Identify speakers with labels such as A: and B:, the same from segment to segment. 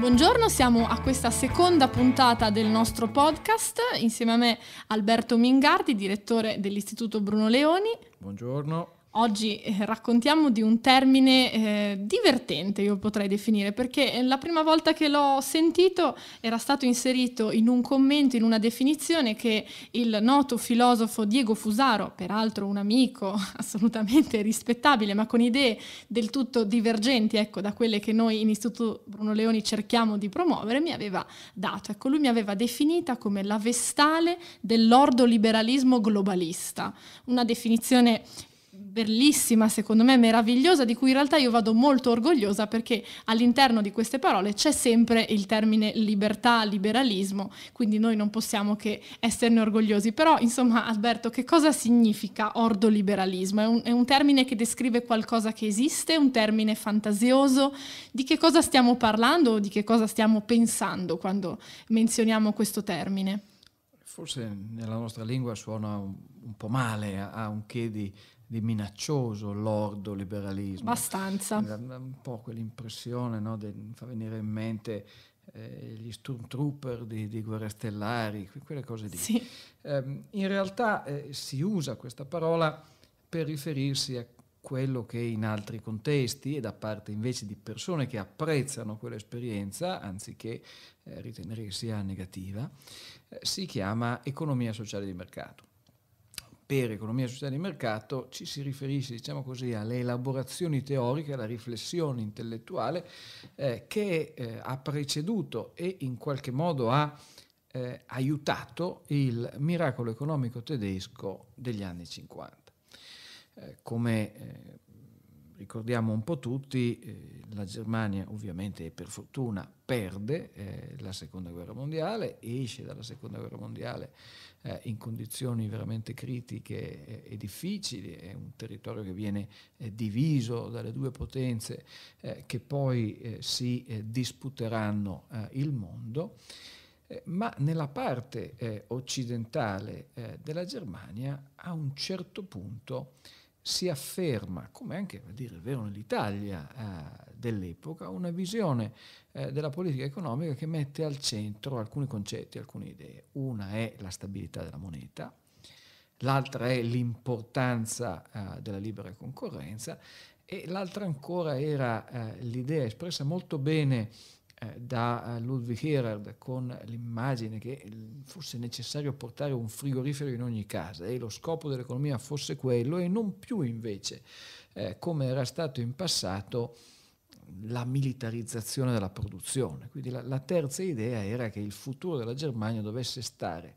A: Buongiorno, siamo a questa seconda puntata del nostro podcast. Insieme a me Alberto Mingardi, direttore dell'Istituto Bruno Leoni.
B: Buongiorno.
A: Oggi eh, raccontiamo di un termine eh, divertente, io potrei definire, perché eh, la prima volta che l'ho sentito era stato inserito in un commento, in una definizione che il noto filosofo Diego Fusaro, peraltro un amico assolutamente rispettabile, ma con idee del tutto divergenti ecco, da quelle che noi in Istituto Bruno Leoni cerchiamo di promuovere, mi aveva dato. Ecco, lui mi aveva definita come la vestale dell'ordoliberalismo globalista, una definizione bellissima, secondo me meravigliosa, di cui in realtà io vado molto orgogliosa perché all'interno di queste parole c'è sempre il termine libertà, liberalismo, quindi noi non possiamo che esserne orgogliosi. Però, insomma, Alberto, che cosa significa ordoliberalismo? È un, è un termine che descrive qualcosa che esiste, un termine fantasioso? Di che cosa stiamo parlando o di che cosa stiamo pensando quando menzioniamo questo termine?
B: Forse nella nostra lingua suona un, po' male, ha un che di di minaccioso lordo liberalismo. Abbastanza. Eh, un po' quell'impressione, no, de, fa venire in mente eh, gli stormtrooper di, di Guerre Stellari, quelle cose lì. Sì. Eh, in realtà eh, si usa questa parola per riferirsi a quello che in altri contesti e da parte invece di persone che apprezzano quell'esperienza, anziché eh, ritenere che sia negativa, eh, si chiama economia sociale di mercato per economia sociale di mercato ci si riferisce, diciamo così, alle elaborazioni teoriche, alla riflessione intellettuale eh, che eh, ha preceduto e in qualche modo ha eh, aiutato il miracolo economico tedesco degli anni 50. Eh, come eh, ricordiamo un po' tutti, eh, la Germania ovviamente per fortuna perde eh, la seconda guerra mondiale, esce dalla seconda guerra mondiale eh, in condizioni veramente critiche e difficili, è un territorio che viene eh, diviso dalle due potenze eh, che poi eh, si disputeranno il mondo. Ma nella parte occidentale della Germania a un certo punto si afferma, come anche a dire, è vero nell'Italia eh, dell'epoca, una visione eh, della politica economica che mette al centro alcuni concetti, alcune idee. Una è la stabilità della moneta, l'altra è l'importanza eh, della libera concorrenza e l'altra ancora era eh, l'idea espressa molto bene eh, da eh, Ludwig Herald con l'immagine che eh, fosse necessario portare un frigorifero in ogni casa e lo scopo dell'economia fosse quello e non più invece, eh, come era stato in passato, la militarizzazione della produzione. Quindi la, la terza idea era che il futuro della Germania dovesse stare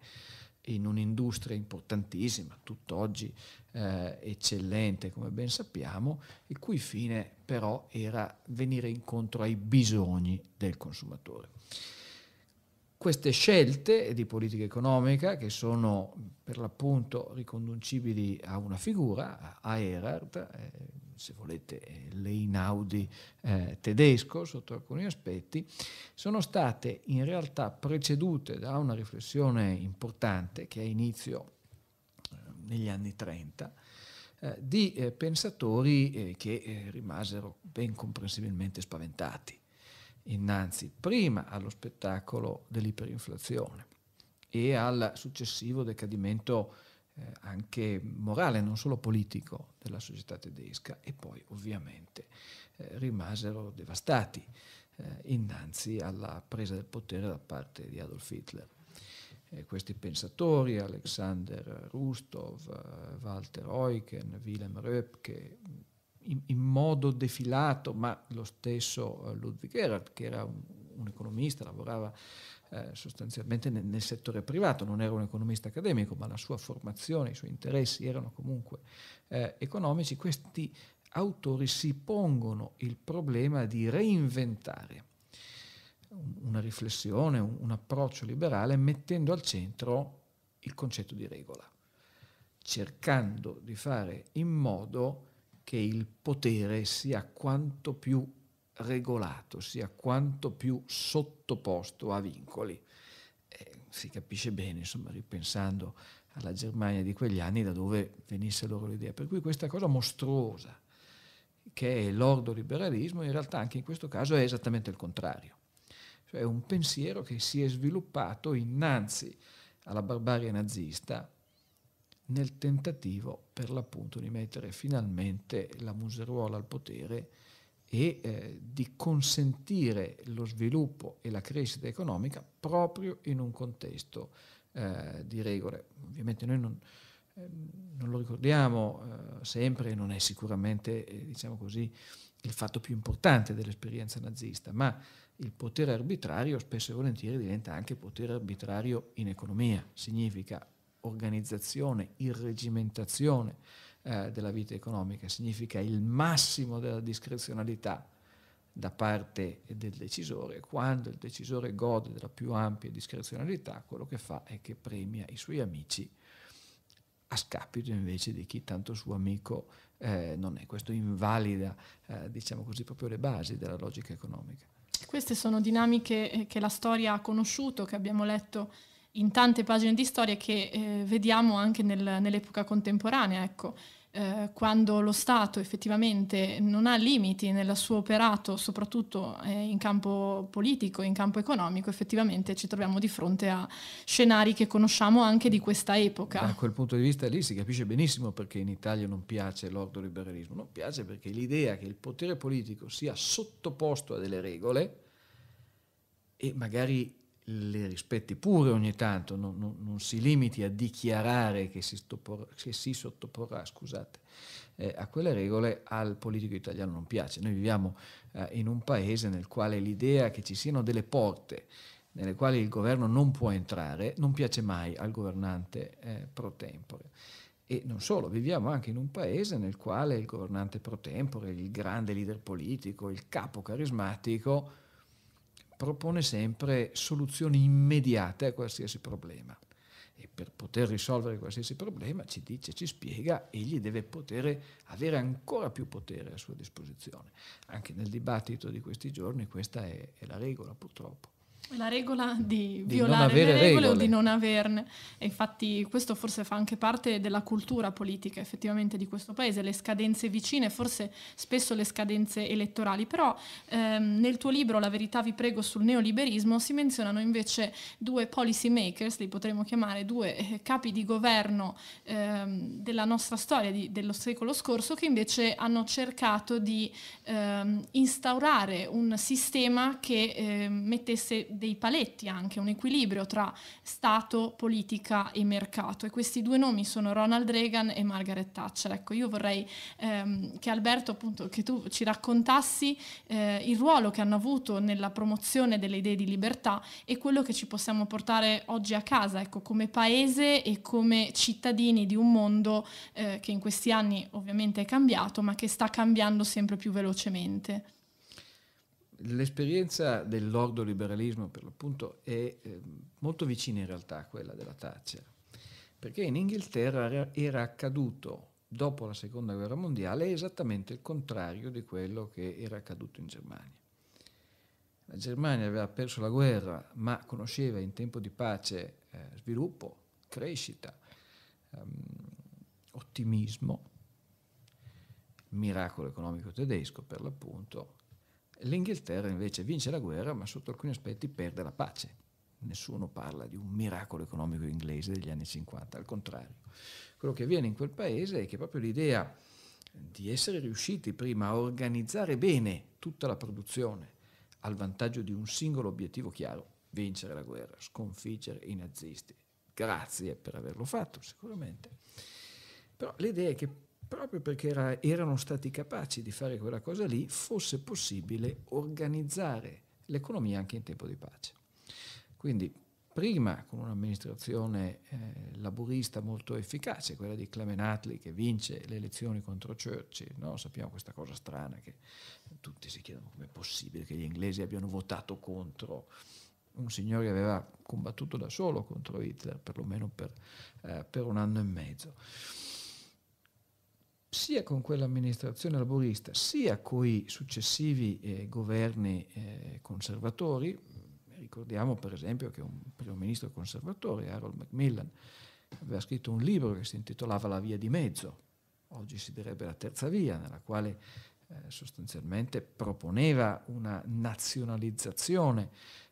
B: in un'industria importantissima, tutt'oggi eh, eccellente come ben sappiamo, il cui fine però era venire incontro ai bisogni del consumatore. Queste scelte di politica economica che sono per l'appunto riconducibili a una figura, a Erhard, eh, se volete, eh, l'Einaudi eh, tedesco sotto alcuni aspetti, sono state in realtà precedute da una riflessione importante che ha inizio eh, negli anni 30 eh, di eh, pensatori che rimasero ben comprensibilmente spaventati innanzi prima allo spettacolo dell'iperinflazione e al successivo decadimento eh, anche morale, non solo politico, della società tedesca e poi ovviamente eh, rimasero devastati eh, innanzi alla presa del potere da parte di Adolf Hitler. questi pensatori, Alexander Rustov, eh, Walter Eucken, Wilhelm Röpke, in, in, modo defilato, ma lo stesso eh, Ludwig Erhard, che era un, un economista, lavorava eh, sostanzialmente nel, nel, settore privato, non era un economista accademico, ma la sua formazione, i suoi interessi erano comunque eh, economici, questi autori si pongono il problema di reinventare una riflessione, un, un approccio liberale mettendo al centro il concetto di regola, cercando di fare in modo che il potere sia quanto più regolato, sia quanto più sottoposto a vincoli. Eh, si capisce bene, insomma, ripensando alla Germania di quegli anni, da dove venisse loro l'idea. Per cui questa cosa mostruosa, che è l'ordoliberalismo, in realtà anche in questo caso è esattamente il contrario. Cioè è un pensiero che si è sviluppato innanzi alla barbarie nazista nel tentativo per l'appunto di mettere finalmente la museruola al potere e eh, di consentire lo sviluppo e la crescita economica proprio in un contesto eh, di regole. Ovviamente noi non, eh, non lo ricordiamo eh, sempre, non è sicuramente eh, diciamo così, il fatto più importante dell'esperienza nazista, ma il potere arbitrario spesso e volentieri diventa anche potere arbitrario in economia, significa organizzazione, irregimentazione eh, della vita economica, significa il massimo della discrezionalità da parte del decisore, quando il decisore gode della più ampia discrezionalità, quello che fa è che premia i suoi amici a scapito invece di chi tanto suo amico eh, non è. Questo invalida, eh, diciamo così, proprio le basi della logica economica.
A: Queste sono dinamiche eh, che la storia ha conosciuto, che abbiamo letto in tante pagine di storia che eh, vediamo anche nel, nell'epoca contemporanea, ecco. eh, quando lo Stato effettivamente non ha limiti nel suo operato, soprattutto eh, in campo politico, in campo economico, effettivamente ci troviamo di fronte a scenari che conosciamo anche di
B: questa epoca. Da quel punto di vista lì si capisce benissimo perché in Italia non piace l'ordoliberalismo, non piace perché l'idea che il potere politico sia sottoposto a delle regole e magari le rispetti pure ogni tanto, non, non, non si limiti a dichiarare che si, stopor, che si sottoporrà scusate, eh, a quelle regole al politico italiano non piace. Noi viviamo eh, in un paese nel quale l'idea che ci siano delle porte nelle quali il governo non può entrare non piace mai al governante eh, pro tempore. E non solo, viviamo anche in un paese nel quale il governante pro tempore, il grande leader politico, il capo carismatico, propone sempre soluzioni immediate a qualsiasi problema. E per poter risolvere qualsiasi problema, ci dice, ci spiega, egli deve poter avere ancora più potere a sua disposizione. Anche nel dibattito di questi giorni questa è, è la regola, purtroppo.
A: La regola di, di violare le regole, regole, o di non averne. E infatti questo forse fa anche parte della cultura politica effettivamente di questo paese, le scadenze vicine, forse spesso le scadenze elettorali. Però ehm, nel tuo libro La verità vi prego sul neoliberismo si menzionano invece due policy makers, li potremmo chiamare due eh, capi di governo ehm, della nostra storia, di, dello secolo scorso, che invece hanno cercato di ehm, instaurare un sistema che ehm, mettesse dei paletti anche, un equilibrio tra Stato, politica e mercato. E questi due nomi sono Ronald Reagan e Margaret Thatcher. Ecco, io vorrei ehm, che Alberto, appunto, che tu ci raccontassi eh, il ruolo che hanno avuto nella promozione delle idee di libertà e quello che ci possiamo portare oggi a casa, ecco, come paese e come cittadini di un mondo eh, che in questi anni ovviamente è cambiato, ma che sta cambiando sempre più velocemente.
B: L'esperienza dell'ordo liberalismo, per l'appunto, è ehm, molto vicina in realtà a quella della Thatcher, perché in Inghilterra era, era accaduto dopo la seconda guerra mondiale esattamente il contrario di quello che era accaduto in Germania. La Germania aveva perso la guerra, ma conosceva in tempo di pace eh, sviluppo, crescita, ehm, ottimismo, miracolo economico tedesco per l'appunto, L'Inghilterra invece vince la guerra ma sotto alcuni aspetti perde la pace. Nessuno parla di un miracolo economico inglese degli anni 50, al contrario. Quello che avviene in quel paese è che proprio l'idea di essere riusciti prima a organizzare bene tutta la produzione al vantaggio di un singolo obiettivo chiaro, vincere la guerra, sconfiggere i nazisti. Grazie per averlo fatto sicuramente. Però l'idea è che proprio perché era, erano stati capaci di fare quella cosa lì, fosse possibile organizzare l'economia anche in tempo di pace. Quindi prima con un'amministrazione eh, laburista molto efficace, quella di Clemenatli che vince le elezioni contro Churchill, no? sappiamo questa cosa strana che tutti si chiedono come è possibile che gli inglesi abbiano votato contro un signore che aveva combattuto da solo contro Hitler, perlomeno per, eh, per un anno e mezzo sia con quell'amministrazione laborista, sia con i successivi eh, governi eh, conservatori. Ricordiamo per esempio che un primo ministro conservatore, Harold Macmillan, aveva scritto un libro che si intitolava La via di mezzo, oggi si direbbe la terza via, nella quale eh, sostanzialmente proponeva una nazionalizzazione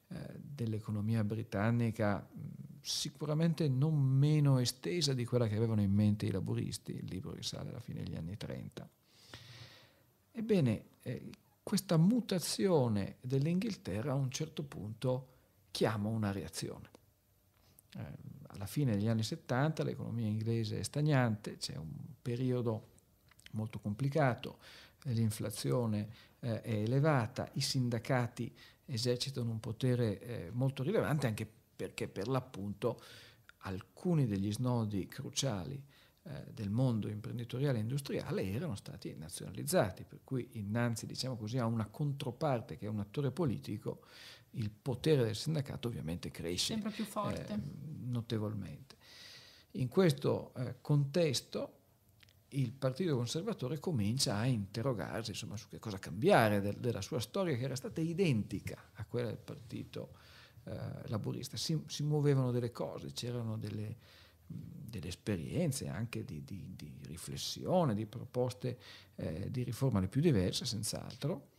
B: eh, dell'economia britannica. Mh, sicuramente non meno estesa di quella che avevano in mente i laburisti, il libro risale alla fine degli anni 30. Ebbene, eh, questa mutazione dell'Inghilterra a un certo punto chiama una reazione. Eh, alla fine degli anni 70 l'economia inglese è stagnante, c'è un periodo molto complicato, eh, l'inflazione eh, è elevata, i sindacati esercitano un potere eh, molto rilevante anche per perché per l'appunto alcuni degli snodi cruciali eh, del mondo imprenditoriale e industriale erano stati nazionalizzati, per cui innanzi diciamo così, a una controparte che è un attore politico, il potere del sindacato ovviamente cresce sempre
A: più forte. Eh,
B: notevolmente. In questo eh, contesto il Partito Conservatore comincia a interrogarsi insomma, su che cosa cambiare del, della sua storia che era stata identica a quella del Partito Conservatore eh, laborista, si, si, muovevano delle cose, c'erano delle, delle esperienze anche di, di, di, riflessione, di proposte eh, di riforma le più diverse, senz'altro,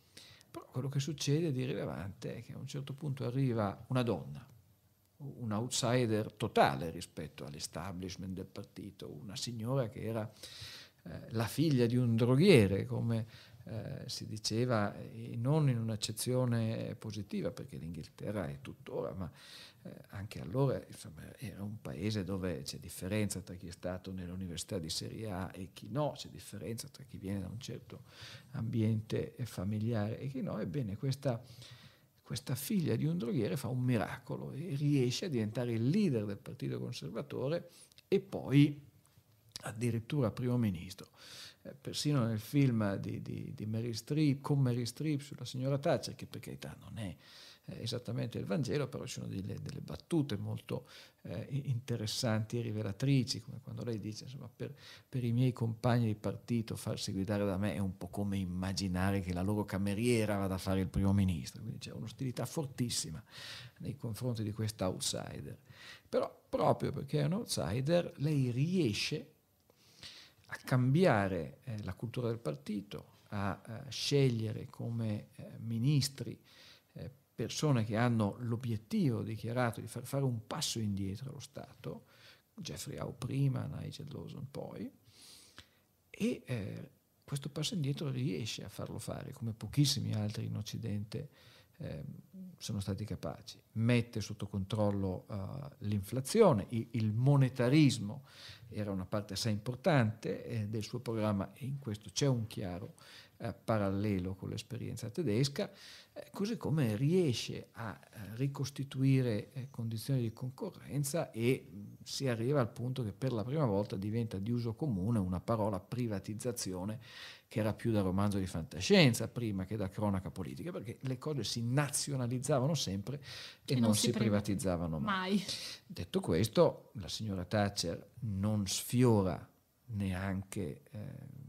B: però quello che succede di rilevante è che a un certo punto arriva una donna, un outsider totale rispetto all'establishment del partito, una signora che era eh, la figlia di un droghiere, come eh, si diceva, eh, non in un'accezione positiva, perché l'Inghilterra è tuttora, ma eh, anche allora insomma, era un paese dove c'è differenza tra chi è stato nell'università di Serie A e chi no, c'è differenza tra chi viene da un certo ambiente familiare e chi no. Ebbene, questa, questa figlia di un droghiere fa un miracolo e riesce a diventare il leader del Partito Conservatore e poi addirittura primo ministro. Eh, persino nel film di, di, di Mary Strip, con Mary Streep sulla signora Thatcher, che per carità non è eh, esattamente il Vangelo, però ci sono delle, delle battute molto eh, interessanti e rivelatrici, come quando lei dice, insomma, per, per, i miei compagni di partito farsi guidare da me è un po' come immaginare che la loro cameriera vada a fare il primo ministro, quindi c'è un'ostilità fortissima nei confronti di questa outsider. Però proprio perché è un outsider, lei riesce a a cambiare eh, la cultura del partito, a, a scegliere come eh, ministri eh, persone che hanno l'obiettivo dichiarato di far fare un passo indietro allo Stato, Jeffrey Howe prima, Nigel Lawson poi, e eh, questo passo indietro riesce a farlo fare, come pochissimi altri in Occidente Ehm, sono stati capaci. Mette sotto controllo uh, l'inflazione, il, il, monetarismo era una parte assai importante eh, del suo programma e in questo c'è un chiaro eh, parallelo con l'esperienza tedesca, eh, così come riesce a eh, ricostituire eh, condizioni di concorrenza e mh, si arriva al punto che per la prima volta diventa di uso comune una parola privatizzazione che era più da romanzo di fantascienza prima che da cronaca politica, perché le cose si nazionalizzavano sempre e, e non, non, si, privatizzavano mai. mai. Detto questo, la signora Thatcher non sfiora neanche eh,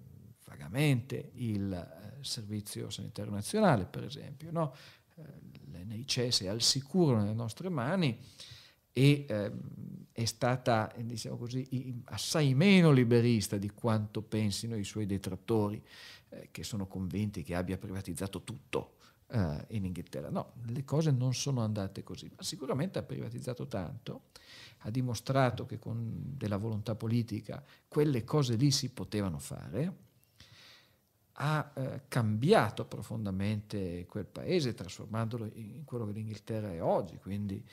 B: vagamente il eh, Servizio Sanitario Nazionale, per esempio. No? Eh, L'NICS è al sicuro nelle nostre mani e ehm, è stata, diciamo così, assai meno liberista di quanto pensino i suoi detrattori, eh, che sono convinti che abbia privatizzato tutto eh, in Inghilterra. No, le cose non sono andate così, ma sicuramente ha privatizzato tanto, ha dimostrato che con della volontà politica quelle cose lì si potevano fare ha eh, cambiato profondamente quel paese, trasformandolo in quello che l'Inghilterra è oggi, quindi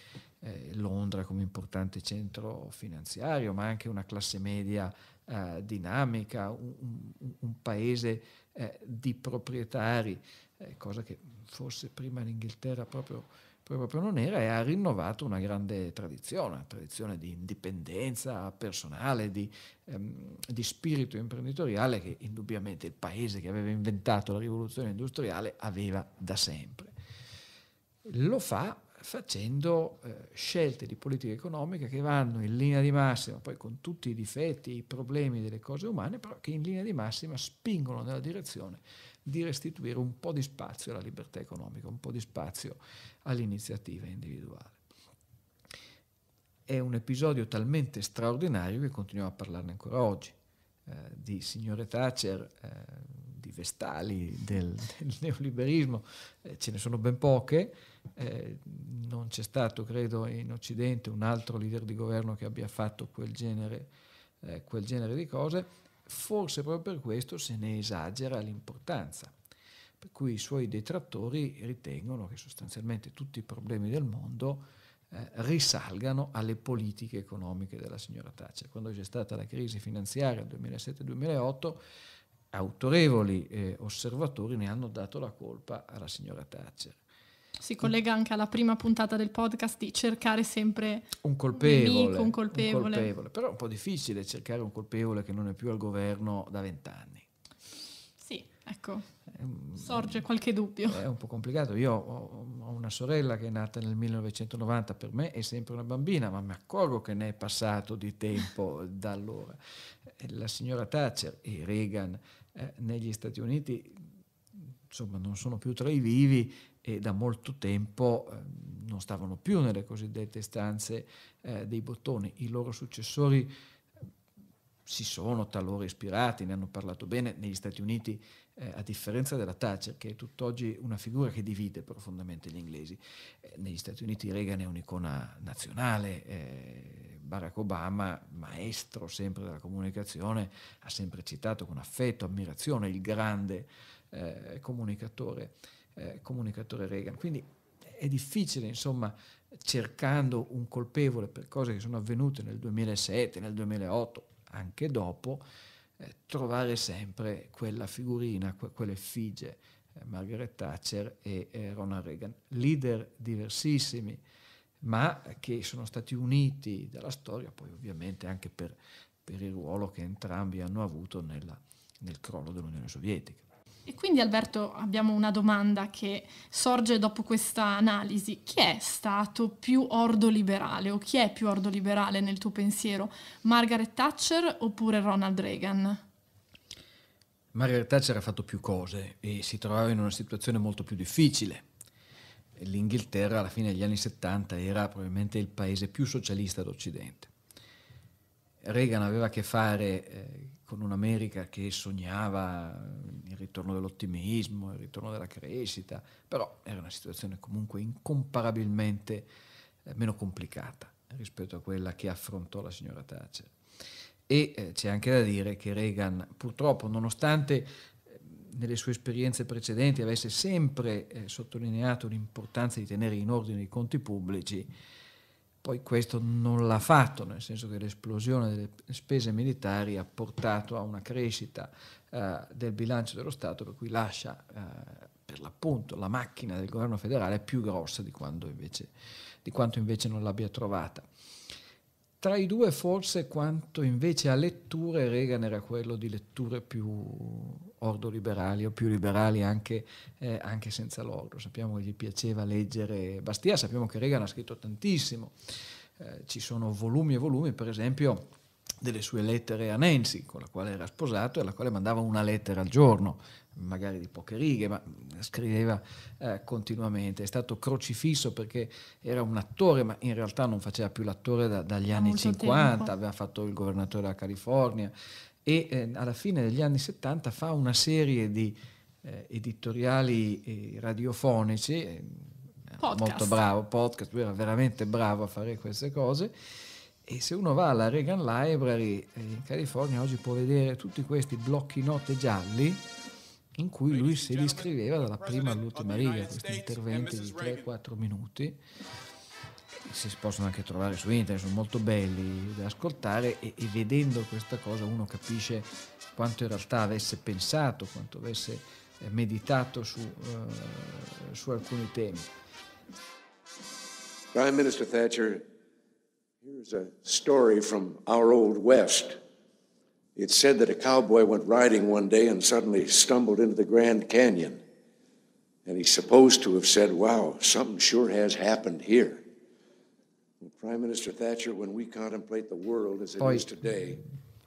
B: eh, Londra come importante centro finanziario, ma anche una classe media eh, dinamica, un, un, un paese eh, di proprietari, eh, cosa che forse prima l'Inghilterra proprio proprio non era, e ha rinnovato una grande tradizione, una tradizione di indipendenza personale, di, ehm, di spirito imprenditoriale che indubbiamente il paese che aveva inventato la rivoluzione industriale aveva da sempre. Lo fa facendo eh, scelte di politica economica che vanno in linea di massima, poi con tutti i difetti i problemi delle cose umane, però che in linea di massima spingono nella direzione di restituire un po' di spazio alla libertà economica, un po' di spazio all'iniziativa individuale. È un episodio talmente straordinario che continuiamo a parlarne ancora oggi. Eh, di signore Thatcher, eh, di vestali del, del neoliberismo, eh, ce ne sono ben poche, eh, non c'è stato credo in Occidente un altro leader di governo che abbia fatto quel genere, eh, quel genere di cose, forse proprio per questo se ne esagera l'importanza. Per cui i suoi detrattori ritengono che sostanzialmente tutti i problemi del mondo eh, risalgano alle politiche economiche della signora Thatcher. Quando c'è stata la crisi finanziaria del 2007-2008, autorevoli eh, osservatori ne hanno dato la colpa alla signora Thatcher.
A: Si collega anche alla prima puntata del podcast di cercare sempre
B: un colpevole, nemico, un colpevole. Un colpevole. Però è un po' difficile cercare un colpevole che non è più al governo da vent'anni.
A: Sì, ecco, sorge qualche dubbio.
B: È un po' complicato. Io ho, una sorella che è nata nel 1990, per me è sempre una bambina, ma mi accorgo che ne è passato di tempo da allora. La signora Thatcher e Reagan eh, negli Stati Uniti insomma, non sono più tra i vivi e da molto tempo eh, non stavano più nelle cosiddette stanze eh, dei bottoni. I loro successori eh, si sono talora ispirati, ne hanno parlato bene negli Stati Uniti, eh, a differenza della Thatcher, che è tutt'oggi una figura che divide profondamente gli inglesi. Eh, negli Stati Uniti Reagan è un'icona nazionale, eh, Barack Obama, maestro sempre della comunicazione, ha sempre citato con affetto, ammirazione il grande eh, comunicatore, eh, comunicatore Reagan. Quindi è difficile, insomma, cercando un colpevole per cose che sono avvenute nel 2007, nel 2008, anche dopo, eh, trovare sempre quella figurina, que- quell'effigie, eh, Margaret Thatcher e eh, Ronald Reagan, leader diversissimi, ma che sono stati uniti dalla storia, poi ovviamente anche per, per il ruolo che entrambi hanno avuto nella, nel crollo dell'Unione Sovietica.
A: E quindi Alberto abbiamo una domanda che sorge dopo questa analisi. Chi è stato più ordoliberale o chi è più ordoliberale nel tuo pensiero? Margaret Thatcher oppure Ronald Reagan?
B: Margaret Thatcher ha fatto più cose e si trovava in una situazione molto più difficile l'Inghilterra alla fine degli anni 70 era probabilmente il paese più socialista d'Occidente. Reagan aveva a che fare eh, con un'America che sognava il ritorno dell'ottimismo, il ritorno della crescita, però era una situazione comunque incomparabilmente eh, meno complicata rispetto a quella che affrontò la signora Thatcher. E eh, c'è anche da dire che Reagan, purtroppo, nonostante nelle sue esperienze precedenti avesse sempre eh, sottolineato l'importanza di tenere in ordine i conti pubblici, poi questo non l'ha fatto, nel senso che l'esplosione delle spese militari ha portato a una crescita eh, del bilancio dello Stato per cui lascia eh, per l'appunto la macchina del governo federale più grossa di, invece, di quanto invece non l'abbia trovata. Tra i due forse quanto invece a letture Reagan era quello di letture più ordoliberali o più liberali anche, eh, anche senza l'ordo. Sappiamo che gli piaceva leggere Bastia, sappiamo che Reagan ha scritto tantissimo, eh, ci sono volumi e volumi, per esempio delle sue lettere a Nancy, con la quale era sposato e alla quale mandava una lettera al giorno, magari di poche righe, ma scriveva eh, continuamente. È stato crocifisso perché era un attore, ma in realtà non faceva più l'attore da, dagli anni 50, tempo. aveva fatto il governatore della California e eh, alla fine degli anni 70 fa una serie di eh, editoriali eh, radiofonici, eh, molto bravo, podcast, lui era veramente bravo a fare queste cose e se uno va alla Reagan Library eh, in California oggi può vedere tutti questi blocchi note gialli in cui lui se li scriveva dalla prima all'ultima riga, questi interventi di 3-4 minuti si possono anche trovare su internet, sono molto belli da ascoltare e, e, vedendo questa cosa uno capisce quanto in realtà avesse pensato, quanto avesse eh, meditato su, uh, su alcuni temi. Prime Minister Thatcher Here's a story from our old West. It's said that a cowboy went riding one day and suddenly stumbled into the Grand Canyon. And he's supposed to have said, Wow, something sure has happened here. Well, Prime Minister Thatcher, when we contemplate the world as it is today,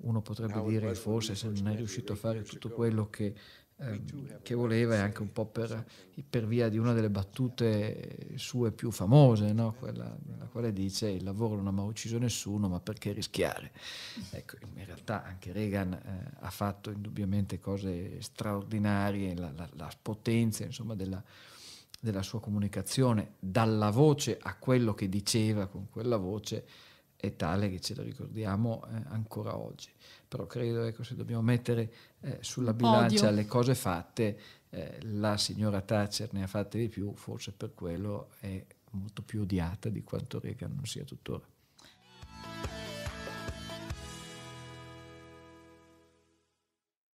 B: uno potrebbe dire che forse se non è riuscito a fare tutto quello che Ehm, che voleva e anche un po' per, per, via di una delle battute sue più famose, no? quella nella quale dice il lavoro non ha mai ucciso nessuno, ma perché rischiare? Ecco, in realtà anche Reagan eh, ha fatto indubbiamente cose straordinarie, la, la, la potenza insomma, della, della sua comunicazione dalla voce a quello che diceva con quella voce è tale che ce la ricordiamo eh, ancora oggi però certo, credo ecco, se dobbiamo mettere eh, sulla bilancia Odio. le cose fatte, eh, la signora Thatcher ne ha fatte di più, forse per quello è molto più odiata di quanto Reagan non sia tuttora.